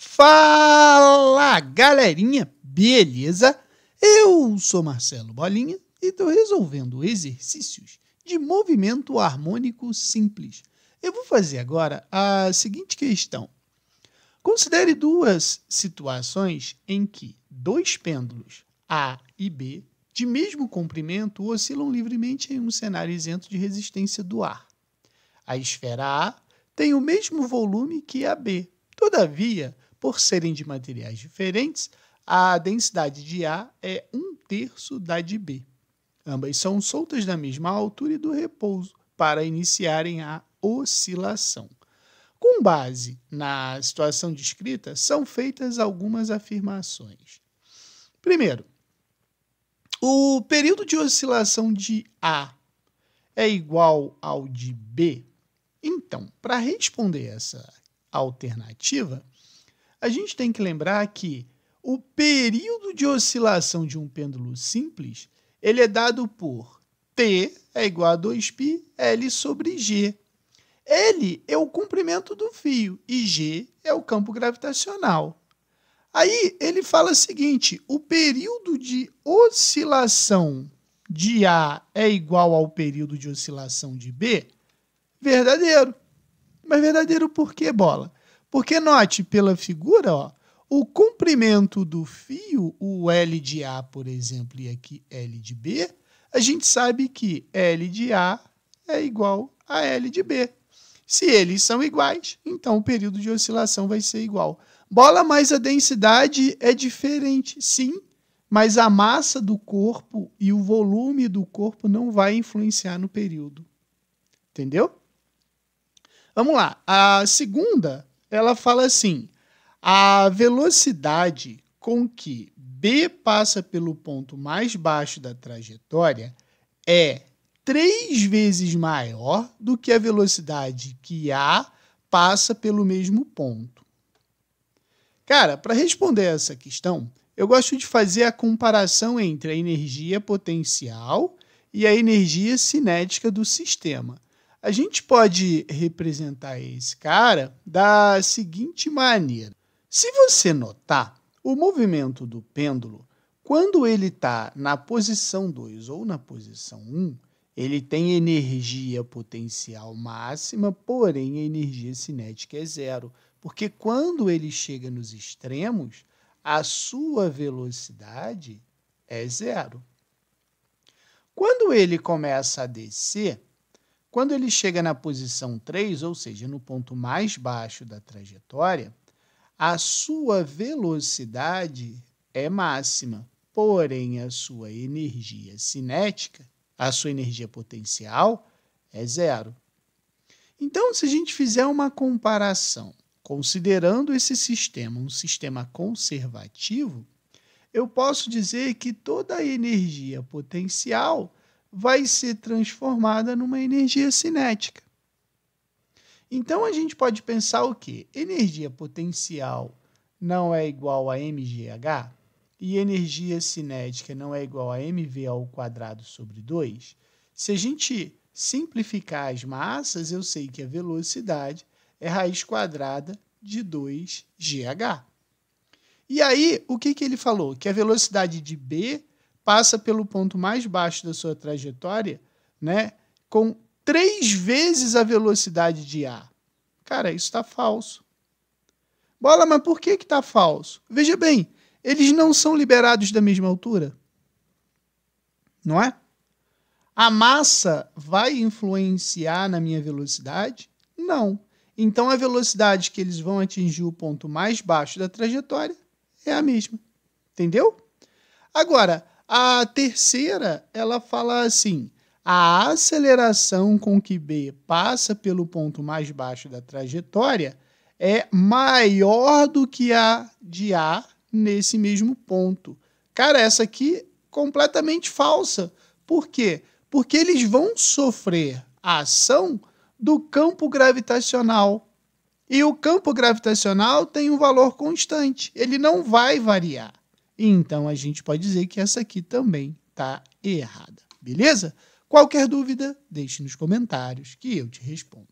Fala galerinha, beleza? Eu sou Marcelo Bolinha e estou resolvendo exercícios de movimento harmônico simples. Eu vou fazer agora a seguinte questão. Considere duas situações em que dois pêndulos A e B de mesmo comprimento oscilam livremente em um cenário isento de resistência do ar. A esfera A tem o mesmo volume que a B. Todavia, por serem de materiais diferentes, a densidade de A é um terço da de B. Ambas são soltas da mesma altura e do repouso para iniciarem a oscilação. Com base na situação descrita, são feitas algumas afirmações. Primeiro, o período de oscilação de A é igual ao de B? Então, para responder essa alternativa, a gente tem que lembrar que o período de oscilação de um pêndulo simples ele é dado por T é igual a 2π L sobre G. L é o comprimento do fio e G é o campo gravitacional. Aí ele fala o seguinte: o período de oscilação de A é igual ao período de oscilação de B? Verdadeiro. Mas verdadeiro por que bola? Porque note pela figura, ó, o comprimento do fio, o L de A, por exemplo, e aqui L de B, a gente sabe que L de A é igual a L de B. Se eles são iguais, então o período de oscilação vai ser igual. Bola mais a densidade é diferente, sim, mas a massa do corpo e o volume do corpo não vai influenciar no período. Entendeu? Vamos lá. A segunda ela fala assim: a velocidade com que B passa pelo ponto mais baixo da trajetória é três vezes maior do que a velocidade que A passa pelo mesmo ponto. Cara, para responder essa questão, eu gosto de fazer a comparação entre a energia potencial e a energia cinética do sistema. A gente pode representar esse cara da seguinte maneira: se você notar, o movimento do pêndulo, quando ele está na posição 2 ou na posição 1, um, ele tem energia potencial máxima, porém a energia cinética é zero. Porque quando ele chega nos extremos, a sua velocidade é zero. Quando ele começa a descer, quando ele chega na posição 3, ou seja, no ponto mais baixo da trajetória, a sua velocidade é máxima, porém a sua energia cinética, a sua energia potencial, é zero. Então, se a gente fizer uma comparação, considerando esse sistema um sistema conservativo, eu posso dizer que toda a energia potencial vai ser transformada numa energia cinética. Então a gente pode pensar o que? Energia potencial não é igual a mgh e energia cinética não é igual a mv ao quadrado sobre 2. Se a gente simplificar as massas, eu sei que a velocidade é raiz quadrada de 2gh. E aí, o que, que ele falou? Que a velocidade de b passa pelo ponto mais baixo da sua trajetória, né? Com três vezes a velocidade de A. Cara, isso está falso. Bola, mas por que está falso? Veja bem, eles não são liberados da mesma altura. Não é? A massa vai influenciar na minha velocidade? Não. Então a velocidade que eles vão atingir o ponto mais baixo da trajetória é a mesma. Entendeu? Agora, a terceira, ela fala assim: a aceleração com que B passa pelo ponto mais baixo da trajetória é maior do que a de A nesse mesmo ponto. Cara, essa aqui completamente falsa. Por quê? Porque eles vão sofrer a ação do campo gravitacional. E o campo gravitacional tem um valor constante, ele não vai variar. Então a gente pode dizer que essa aqui também está errada, beleza? Qualquer dúvida, deixe nos comentários que eu te respondo.